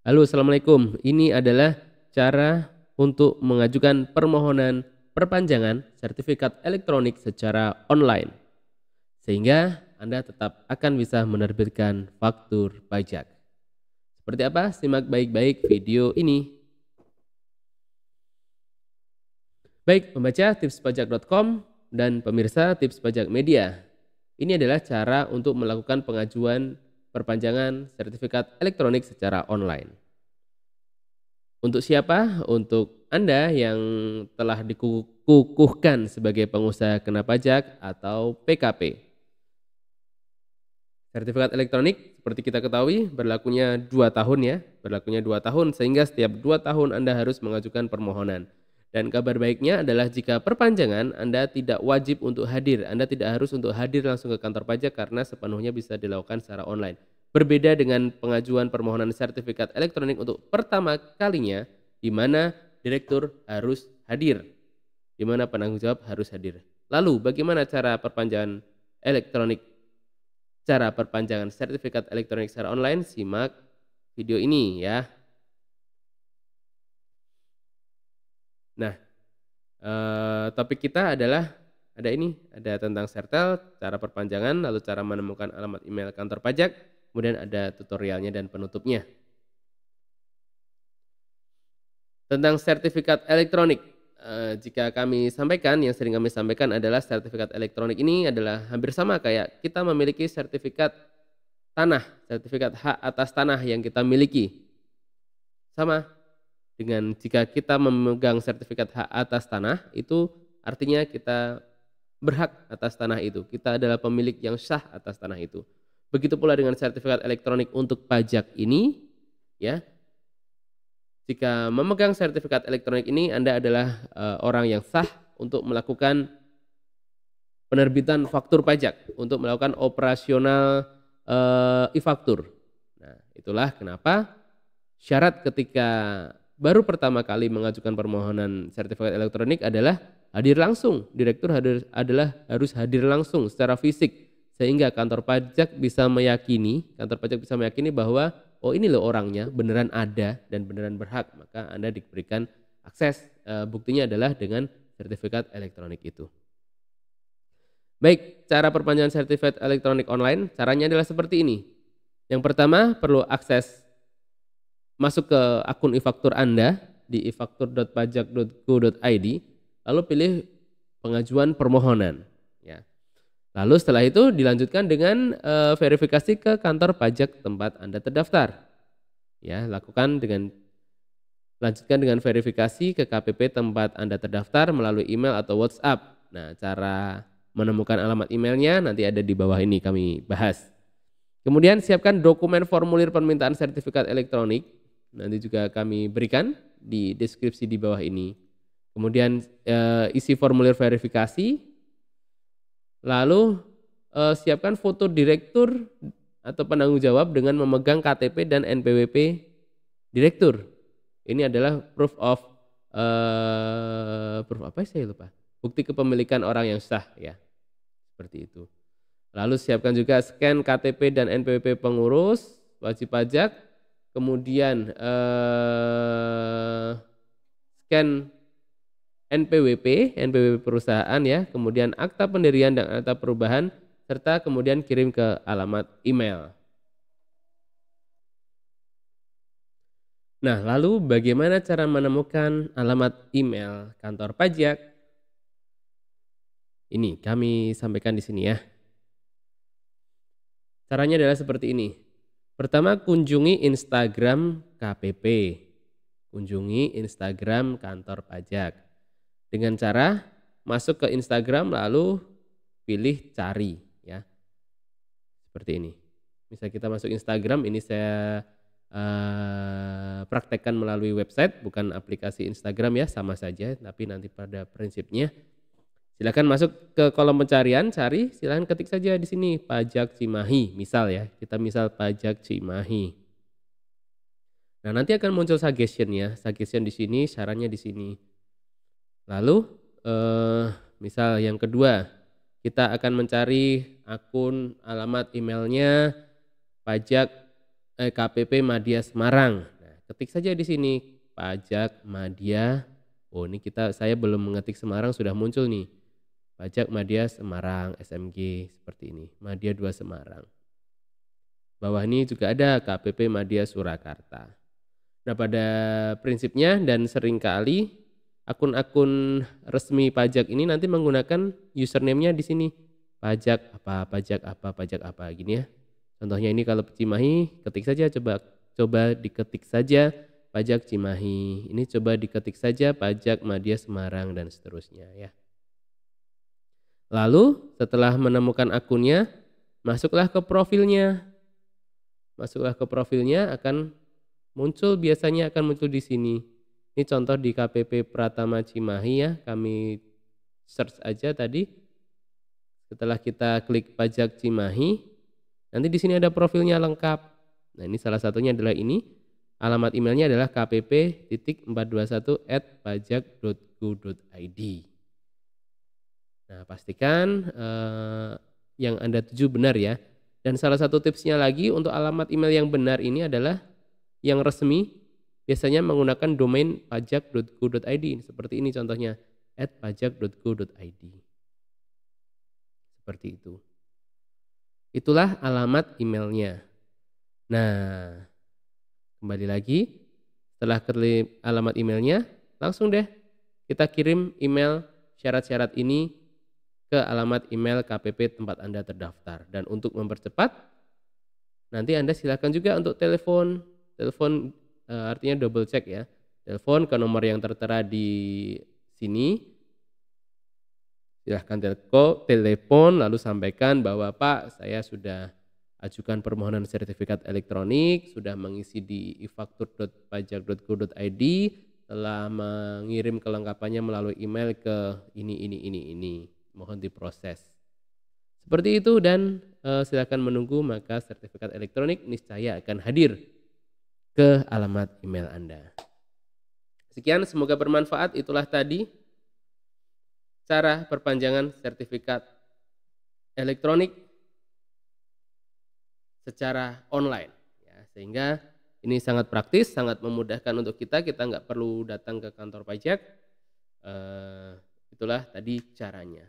Halo, Assalamualaikum. Ini adalah cara untuk mengajukan permohonan perpanjangan sertifikat elektronik secara online. Sehingga Anda tetap akan bisa menerbitkan faktur pajak. Seperti apa? Simak baik-baik video ini. Baik, pembaca tipspajak.com dan pemirsa tips pajak media. Ini adalah cara untuk melakukan pengajuan perpanjangan sertifikat elektronik secara online. Untuk siapa? Untuk Anda yang telah dikukuhkan sebagai pengusaha kena pajak atau PKP. Sertifikat elektronik seperti kita ketahui berlakunya 2 tahun ya, berlakunya 2 tahun sehingga setiap 2 tahun Anda harus mengajukan permohonan. Dan kabar baiknya adalah jika perpanjangan Anda tidak wajib untuk hadir. Anda tidak harus untuk hadir langsung ke kantor pajak karena sepenuhnya bisa dilakukan secara online. Berbeda dengan pengajuan permohonan sertifikat elektronik untuk pertama kalinya di mana direktur harus hadir. Di mana penanggung jawab harus hadir. Lalu bagaimana cara perpanjangan elektronik cara perpanjangan sertifikat elektronik secara online simak video ini ya. Nah, eh, topik kita adalah ada ini, ada tentang sertel, cara perpanjangan, lalu cara menemukan alamat email kantor pajak, kemudian ada tutorialnya dan penutupnya. Tentang sertifikat elektronik, eh, jika kami sampaikan, yang sering kami sampaikan adalah sertifikat elektronik ini adalah hampir sama kayak kita memiliki sertifikat tanah, sertifikat hak atas tanah yang kita miliki. Sama, dengan jika kita memegang sertifikat hak atas tanah itu artinya kita berhak atas tanah itu. Kita adalah pemilik yang sah atas tanah itu. Begitu pula dengan sertifikat elektronik untuk pajak ini ya. Jika memegang sertifikat elektronik ini Anda adalah e, orang yang sah untuk melakukan penerbitan faktur pajak, untuk melakukan operasional eh, e-faktur. Nah, itulah kenapa syarat ketika baru pertama kali mengajukan permohonan sertifikat elektronik adalah hadir langsung. Direktur hadir, adalah harus hadir langsung secara fisik sehingga kantor pajak bisa meyakini, kantor pajak bisa meyakini bahwa oh ini loh orangnya beneran ada dan beneran berhak, maka Anda diberikan akses. E, buktinya adalah dengan sertifikat elektronik itu. Baik, cara perpanjangan sertifikat elektronik online, caranya adalah seperti ini. Yang pertama, perlu akses masuk ke akun e-faktur Anda di e-faktur.pajak.go.id lalu pilih pengajuan permohonan ya. Lalu setelah itu dilanjutkan dengan e, verifikasi ke kantor pajak tempat Anda terdaftar. Ya, lakukan dengan lanjutkan dengan verifikasi ke KPP tempat Anda terdaftar melalui email atau WhatsApp. Nah, cara menemukan alamat emailnya nanti ada di bawah ini kami bahas. Kemudian siapkan dokumen formulir permintaan sertifikat elektronik nanti juga kami berikan di deskripsi di bawah ini. Kemudian e, isi formulir verifikasi, lalu e, siapkan foto direktur atau penanggung jawab dengan memegang KTP dan NPWP direktur. Ini adalah proof of e, proof apa saya lupa. Bukti kepemilikan orang yang sah ya. Seperti itu. Lalu siapkan juga scan KTP dan NPWP pengurus wajib pajak kemudian uh, scan NPWP, NPWP perusahaan ya, kemudian akta pendirian dan akta perubahan serta kemudian kirim ke alamat email. Nah, lalu bagaimana cara menemukan alamat email kantor pajak? Ini kami sampaikan di sini ya. Caranya adalah seperti ini. Pertama kunjungi Instagram KPP. Kunjungi Instagram kantor pajak. Dengan cara masuk ke Instagram lalu pilih cari ya. Seperti ini. Misal kita masuk Instagram ini saya uh, praktekkan melalui website bukan aplikasi Instagram ya sama saja tapi nanti pada prinsipnya Silahkan masuk ke kolom pencarian, cari, silahkan ketik saja di sini pajak Cimahi, misal ya, kita misal pajak Cimahi. Nah nanti akan muncul suggestion ya, suggestion di sini, sarannya di sini. Lalu eh, misal yang kedua, kita akan mencari akun alamat emailnya pajak eh, KPP Madia Semarang. Nah, ketik saja di sini pajak Madia. Oh ini kita saya belum mengetik Semarang sudah muncul nih pajak Madya Semarang SMG seperti ini Madya 2 Semarang bawah ini juga ada KPP Madya Surakarta nah pada prinsipnya dan seringkali akun-akun resmi pajak ini nanti menggunakan username-nya di sini pajak apa pajak apa pajak apa gini ya contohnya ini kalau Cimahi ketik saja coba coba diketik saja pajak Cimahi ini coba diketik saja pajak Madya Semarang dan seterusnya ya Lalu setelah menemukan akunnya, masuklah ke profilnya. Masuklah ke profilnya akan muncul biasanya akan muncul di sini. Ini contoh di KPP Pratama Cimahi ya, kami search aja tadi. Setelah kita klik pajak Cimahi, nanti di sini ada profilnya lengkap. Nah, ini salah satunya adalah ini. Alamat emailnya adalah kpp.421@pajak.go.id. Nah, pastikan eh, yang Anda tuju benar ya. Dan salah satu tipsnya lagi untuk alamat email yang benar ini adalah yang resmi biasanya menggunakan domain pajak.go.id seperti ini contohnya at pajak.go.id. Seperti itu. Itulah alamat emailnya. Nah, kembali lagi setelah klik alamat emailnya, langsung deh kita kirim email syarat-syarat ini ke alamat email KPP tempat Anda terdaftar. Dan untuk mempercepat, nanti Anda silakan juga untuk telepon, telepon eh, artinya double check ya, telepon ke nomor yang tertera di sini. Silahkan telko, telepon lalu sampaikan bahwa Pak saya sudah ajukan permohonan sertifikat elektronik, sudah mengisi di e-faktur.pajak.go.id, telah mengirim kelengkapannya melalui email ke ini, ini, ini, ini mohon diproses. Seperti itu dan e, silakan menunggu maka sertifikat elektronik niscaya akan hadir ke alamat email Anda. Sekian semoga bermanfaat itulah tadi cara perpanjangan sertifikat elektronik secara online ya, sehingga ini sangat praktis, sangat memudahkan untuk kita. Kita nggak perlu datang ke kantor pajak. Uh, itulah tadi caranya.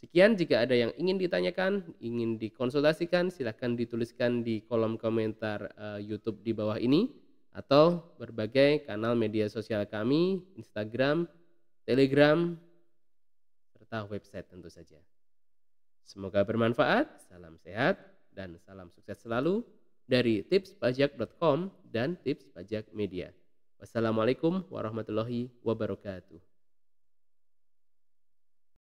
Sekian jika ada yang ingin ditanyakan, ingin dikonsultasikan, silahkan dituliskan di kolom komentar uh, YouTube di bawah ini atau berbagai kanal media sosial kami, Instagram, Telegram, serta website tentu saja. Semoga bermanfaat, salam sehat, dan salam sukses selalu dari tipspajak.com dan Tips Pajak Media. Wassalamualaikum warahmatullahi wabarakatuh.